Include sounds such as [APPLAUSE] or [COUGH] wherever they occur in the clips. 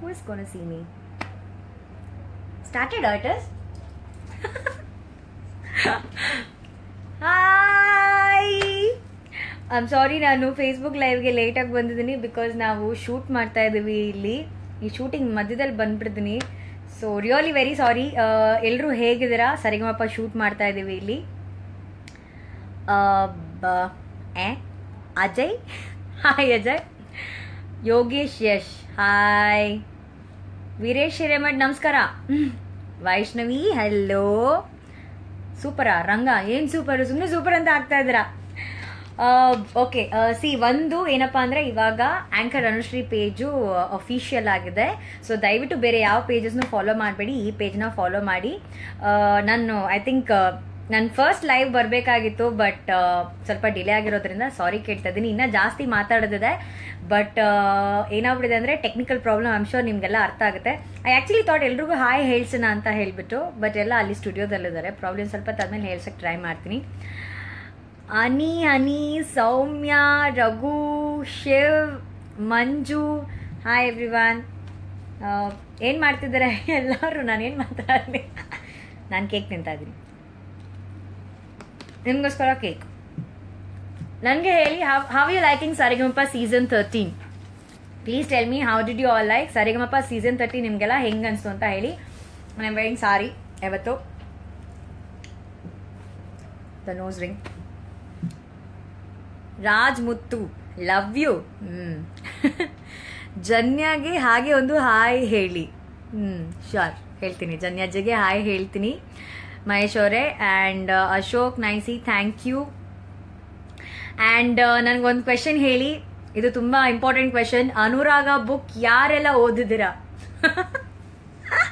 Who is gonna see me? Started artist? Hi I'm sorry ನಾನು Facebook ಲೈವ್ಗೆ ಲೇಟಾಗಿ ಬಂದಿದ್ದೀನಿ because ನಾವು ಶೂಟ್ ಮಾಡ್ತಾ ಇದ್ದೀವಿ ಇಲ್ಲಿ ಈ ಶೂಟಿಂಗ್ ಮಧ್ಯದಲ್ಲಿ ಬಂದ್ಬಿಡ್ತೀನಿ ಸೊ ರಿಯಲಿ ವೆರಿ ಸಾರಿ ಎಲ್ಲರೂ ಹೇಗಿದ್ದೀರಾ ಸರಿಗಮಪ್ಪ ಶೂಟ್ ಮಾಡ್ತಾ ಇದ್ದೀವಿ ಇಲ್ಲಿ ಎ ಅಜಯ್ ಹಾಯ್ [LAUGHS] ಅಜಯ್ ಯೋಗೇಶ್ ಯಶ್ ಹಾಯ್ ವೀರೇಶ್ ಹಿರೇಮಠ್ ನಮಸ್ಕಾರ ವೈಷ್ಣವಿ ಹಲೋ ಸೂಪರ ರಂಗ ಏನ್ ಸೂಪರ್ ಸುಮ್ಮನೆ ಸೂಪರ್ ಅಂತ ಆಗ್ತಾ ಇದ್ರ ಓಕೆ ಸಿ ಒಂದು ಏನಪ್ಪಾ ಅಂದ್ರೆ ಇವಾಗ ಆಂಕರ್ ಅನುಶ್ರೀ ಪೇಜು ಅಫಿಷಿಯಲ್ ಆಗಿದೆ ಸೊ ದಯವಿಟ್ಟು ಬೇರೆ ಯಾವ ಪೇಜಸ್ನು ಫಾಲೋ ಮಾಡಬೇಡಿ ಈ ಪೇಜ್ನ ಫಾಲೋ ಮಾಡಿ ನಾನು ಐ ಥಿಂಕ್ ನನ್ನ ಫಸ್ಟ್ ಲೈವ್ ಬರಬೇಕಾಗಿತ್ತು ಬಟ್ ಸ್ವಲ್ಪ ಡಿಲೇ ಆಗಿರೋದ್ರಿಂದ ಸಾರಿ ಕೇಳ್ತಾ ಇದ್ದೀನಿ ಇನ್ನೂ ಜಾಸ್ತಿ ಮಾತಾಡೋದಿದೆ ಬಟ್ uh, ಏನಾಗ್ಬಿಟ್ಟಿದೆ ಅಂದರೆ ಟೆಕ್ನಿಕಲ್ ಪ್ರಾಬ್ಲಮ್ ಐಮ್ ಶೋರ್ ನಿಮಗೆಲ್ಲ ಅರ್ಥ ಆಗುತ್ತೆ ಐ ಆ್ಯಕ್ಚುಲಿ ಥಾಟ್ ಎಲ್ರಿಗೂ ಹಾಯ್ ಹೇಳ್ಸೋಣ ಅಂತ ಹೇಳಿಬಿಟ್ಟು ಬಟ್ ಎಲ್ಲ ಅಲ್ಲಿ ಸ್ಟುಡಿಯೋದಲ್ಲಿದ್ದಾರೆ ಪ್ರಾಬ್ಲಮ್ ಸ್ವಲ್ಪ ಅದಾದ್ಮೇಲೆ ಹೇಳ್ಸಕ್ಕೆ ಟ್ರೈ ಮಾಡ್ತೀನಿ Ani Ani Soumya Raghu Shiv Manju hi everyone ಏನು ಮಾಡ್ತಿದ್ದಾರೆ [LAUGHS] ಎಲ್ಲರೂ ನಾನೇನು ಮಾತಾಡ್ತೀನಿ ನಾನು ಕೇಕ್ ತಿಂತಾ ಇದ್ದೀನಿ ನಿಮಗೋಸ್ಕರ ಕೇಕ್ నంగే హేలి how are you liking Sa Re Ga Ma Pa season 13 please tell me how did you all like Sa Re Ga Ma Pa season 13 నిమిగెల్ల ఏంగం అన్సూ అంటే హేలి ఐ ऍम వేరింగ్ సారీ ఎవతో the nose ring Raj Muttu love you హ్ జన్యాకి హాగే ఒండు హాయ్ హేలి హ్ షూర్ ಹೇಳ್తినీ జన్యాజ్ జగే హాయ్ ಹೇಳ್తినీ మహేశోరే అండ్ అశోక్ నైసీ థాంక్యూ ಆ್ಯಂಡ್ ನನಗೊಂದು ಕ್ವೆಶನ್ ಹೇಳಿ ಇದು ತುಂಬ ಇಂಪಾರ್ಟೆಂಟ್ ಕ್ವೆಶನ್ ಅನುರಾಗ ಬುಕ್ ಯಾರೆಲ್ಲ ಓದಿದಿರಾ [LAUGHS]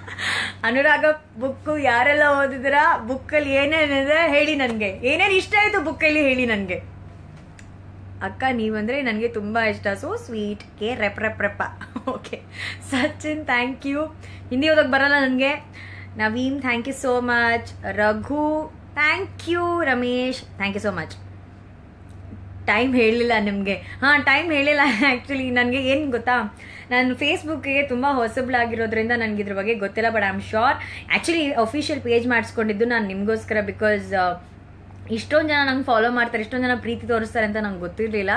ಅನುರಾಗ ಬುಕ್ಕು ಯಾರೆಲ್ಲ ಓದಿದಿರಾ ಬುಕ್ಕಲ್ಲಿ ಏನೇನಿದೆ ಹೇಳಿ ನನಗೆ ಏನೇನು ಇಷ್ಟ ಆಯಿತು ಬುಕ್ಕಲ್ಲಿ ಹೇಳಿ ನನಗೆ ಅಕ್ಕ ನೀವಂದರೆ ನನಗೆ ತುಂಬ ಇಷ್ಟ ಸೊ ಸ್ವೀಟ್ ಕೆ ರೆಪ್ ರೆಪ್ ರೆಪ್ಪ okay [LAUGHS] Sachin thank you Hindi ಓದೋಕ್ಕೆ ಬರಲ್ಲ ನನಗೆ Naveen thank you so much Raghu thank you Ramesh thank you so much time ಹೇಳಲಿಲ್ಲ ನಿಮಗೆ ಹಾಂ ಟೈಮ್ ಹೇಳಿಲ್ಲ ಆ್ಯಕ್ಚುಲಿ ನನಗೆ ಏನು ಗೊತ್ತಾ ನಾನು ಫೇಸ್ಬುಕ್ಗೆ ತುಂಬ ಹೊಸಬ್ಳಾಗಿರೋದ್ರಿಂದ ನನಗೆ ಇದ್ರ ಬಗ್ಗೆ ಗೊತ್ತಿಲ್ಲ but I am sure actually official page ಮಾಡಿಸ್ಕೊಂಡಿದ್ದು ನಾನು ನಿಮಗೋಸ್ಕರ ಬಿಕಾಸ್ ಇಷ್ಟೊಂದು ಜನ ನಂಗೆ ಫಾಲೋ ಮಾಡ್ತಾರೆ ಇಷ್ಟೊಂದು ಜನ ಪ್ರೀತಿ ತೋರಿಸ್ತಾರೆ ಅಂತ ನಂಗೆ ಗೊತ್ತಿರಲಿಲ್ಲ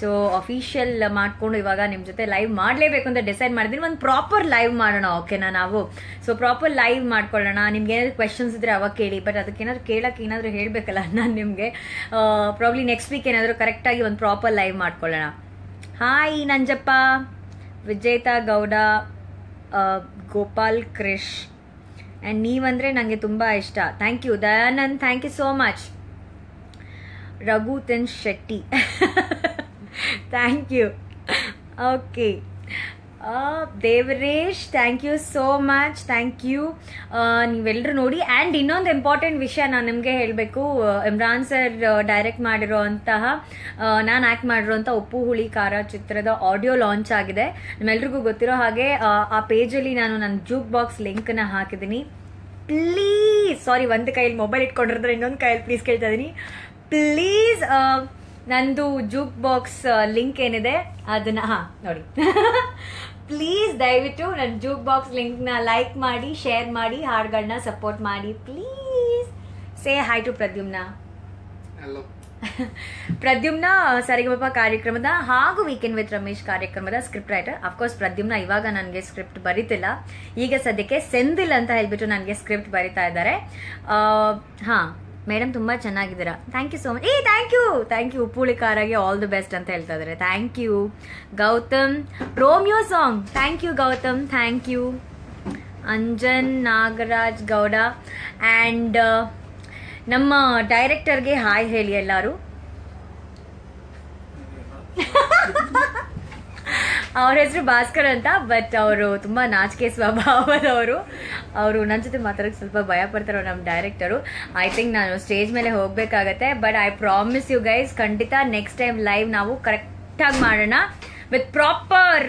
ಸೊ ಅಫಿಷಿಯಲ್ ಮಾಡಿಕೊಂಡು ಇವಾಗ ನಿಮ್ಮ ಜೊತೆ ಲೈವ್ ಮಾಡಲೇಬೇಕು ಅಂತ ಡಿಸೈಡ್ ಮಾಡಿದ್ದೀನಿ ಒಂದು ಪ್ರಾಪರ್ ಲೈವ್ ಮಾಡೋಣ ಓಕೆನಾ ನಾವು ಸೊ ಪ್ರಾಪರ್ ಲೈವ್ ಮಾಡ್ಕೊಳ್ಳೋಣ ನಿಮ್ಗೆ ಏನಾದ್ರು ಕ್ವೆಶನ್ಸ್ ಇದ್ರೆ ಅವಾಗ ಕೇಳಿ ಬಟ್ ಅದಕ್ಕೆ ಏನಾದ್ರು ಏನಾದರೂ ಹೇಳಬೇಕಲ್ಲ ನಾನು ನಿಮಗೆ ಪ್ರಾಬ್ಲಿ ನೆಕ್ಸ್ಟ್ ವೀಕ್ ಏನಾದರೂ ಕರೆಕ್ಟಾಗಿ ಒಂದು ಪ್ರಾಪರ್ ಲೈವ್ ಮಾಡ್ಕೊಳ್ಳೋಣ ಹಾಯ್ ನಂಜಪ್ಪ ವಿಜೇತ ಗೌಡ ಗೋಪಾಲ್ ಕ್ರಿಶ್ ಆ್ಯಂಡ್ ನೀವಂದರೆ ನನಗೆ ತುಂಬ ಇಷ್ಟ thank you Dayanand thank you so much Raghu ತೆನ್ Shetty you you okay Devaresh thank you so much thank you ನೀವೆಲ್ಲರೂ ನೋಡಿ ಆ್ಯಂಡ್ ಇನ್ನೊಂದು ಇಂಪಾರ್ಟೆಂಟ್ ವಿಷಯ ನಾನು ನಿಮಗೆ ಹೇಳಬೇಕು ಇಮ್ರಾನ್ ಸರ್ ಡೈರೆಕ್ಟ್ ಮಾಡಿರೋ ಅಂತಹ ನಾನು ಆ್ಯಕ್ಟ್ ಮಾಡಿರೋವಂಥ ಉಪ್ಪು ಹುಳಿ ಖಾರ ಚಿತ್ರದ ಆಡಿಯೋ ಲಾಂಚ್ ಆಗಿದೆ ನಿಮ್ಮೆಲ್ರಿಗೂ ಗೊತ್ತಿರೋ ಹಾಗೆ ಆ ಪೇಜಲ್ಲಿ ನಾನು ನನ್ನ ಜೂಕ್ ಬಾಕ್ಸ್ ಲಿಂಕನ್ನು ಹಾಕಿದ್ದೀನಿ ಪ್ಲೀಸ್ ಸಾರಿ ಒಂದು ಕೈಯಲ್ಲಿ ಮೊಬೈಲ್ ಇಟ್ಕೊಂಡಿರೋದ್ರೆ ಇನ್ನೊಂದು ಕೈಯಲ್ಲಿ ಪ್ಲೀಸ್ ಕೇಳ್ತಾ ಇದ್ದೀನಿ ಪ್ಲೀಸ್ uh, ನಂದು ಜೂಕ್ ಬಾಕ್ಸ್ ಲಿಂಕ್ ಏನಿದೆ ಅದನ್ನ ಹಾ ನೋಡಿ ಪ್ಲೀಸ್ [LAUGHS] ದಯವಿಟ್ಟು ನನ್ನ ಜೂಕ್ ಬಾಕ್ಸ್ ಲಿಂಕ್ನ ಲೈಕ್ ಮಾಡಿ ಶೇರ್ ಮಾಡಿ ಹಾಡುಗಳನ್ನ ಸಪೋರ್ಟ್ ಮಾಡಿ please say hi to Pradyumna Pradyumna Sa Re Ga Ma Pa ಕಾರ್ಯಕ್ರಮದ ಹಾಗೂ ವೀಕೆಂಡ್ ವಿತ್ ರಮೇಶ್ ಕಾರ್ಯಕ್ರಮದ ಸ್ಕ್ರಿಪ್ಟ್ ರೈಟರ್ ಅಫ್ಕೋರ್ಸ್ ಪ್ರದ್ಯುಮ್ನ ಇವಾಗ ನನಗೆ ಸ್ಕ್ರಿಪ್ಟ್ ಬರೀತಿಲ್ಲ ಈಗ ಸದ್ಯಕ್ಕೆ ಸೆಂದಿಲ್ ಅಂತ ಹೇಳ್ಬಿಟ್ಟು ನನಗೆ ಸ್ಕ್ರಿಪ್ಟ್ ಬರಿತಾ ಇದ್ದಾರೆ uh, ಹಾಂ ಮೇಡಮ್ ತುಂಬಾ ಚೆನ್ನಾಗಿದ್ದೀರಾ ಥ್ಯಾಂಕ್ ಯು ಸೋ ಮಚ್ ಏ ಥ್ಯಾಂಕ್ ಯು ಥ್ಯಾಂಕ್ ಯು ಉಪ್ಪುಳಿ ಕಾರಾಗಿ ಆಲ್ ದ ಬೆಸ್ಟ್ ಅಂತ ಹೇಳ್ತಾ ಇದ್ರೆ thank you Gautam Romeo song thank you Gautam thank you Anjan Nagaraj Gowda and uh, ನಮ್ಮ ಡೈರೆಕ್ಟರ್ಗೆ ಹಾಯ್ ಹೇಳಿ ಎಲ್ಲರೂ [LAUGHS] ಅವ್ರ ಹೆಸರು ಭಾಸ್ಕರ್ ಅಂತ ಬಟ್ ಅವರು ತುಂಬ ನಾಚಿಕೆ ಸ್ವಭಾವದವರು ಅವರು ನನ್ನ ಜೊತೆ ಮಾತಾಡಕ್ಕೆ ಸ್ವಲ್ಪ ಭಯ ಪಡ್ತಾರೋ ನಮ್ಮ ಡೈರೆಕ್ಟರು ಐ ಥಿಂಕ್ ನಾನು ಸ್ಟೇಜ್ ಮೇಲೆ ಹೋಗಬೇಕಾಗತ್ತೆ but I promise you guys ಖಂಡಿತ ನೆಕ್ಸ್ಟ್ ಟೈಮ್ ಲೈವ್ ನಾವು ಕರೆಕ್ಟಾಗಿ ಮಾಡೋಣ with proper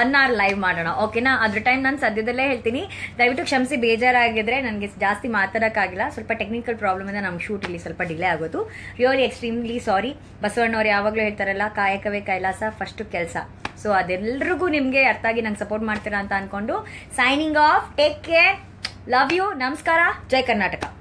one hour live ಮಾಡೋಣ ಓಕೆನಾ ಅದ್ರ ಟೈಮ್ ನಾನು ಸದ್ಯದಲ್ಲೇ ಹೇಳ್ತೀನಿ ದಯವಿಟ್ಟು ಕ್ಷಮಿಸಿ ಬೇಜಾರಾಗಿದ್ರೆ ನನಗೆ ಜಾಸ್ತಿ ಮಾತಾಡೋಕ್ಕಾಗಿಲ್ಲ ಸ್ವಲ್ಪ ಟೆಕ್ನಿಕಲ್ ಪ್ರಾಬ್ಲಮ್ ಇಂದ ನಮ್ಗೆ ಶೂಟ್ ಇಲ್ಲಿ ಸ್ವಲ್ಪ ಡಿಲೇ ಆಗೋದು ರಿಯಲಿ ಎಕ್ಸ್ಟ್ರೀಮ್ಲಿ ಸಾರಿ ಬಸವಣ್ಣವ್ರು ಯಾವಾಗಲೂ ಹೇಳ್ತಾರಲ್ಲ ಕಾಯಕವೇ ಕೈಲಾಸ ಫಸ್ಟು ಕೆಲಸ ಸೊ ಅದೆಲ್ಲರಿಗೂ ನಿಮಗೆ ಅರ್ಥ ಆಗಿ ನಂಗೆ ಸಪೋರ್ಟ್ ಮಾಡ್ತೀರಾ ಅಂತ ಅಂದ್ಕೊಂಡು signing off take care love you ನಮಸ್ಕಾರ ಜೈ ಕರ್ನಾಟಕ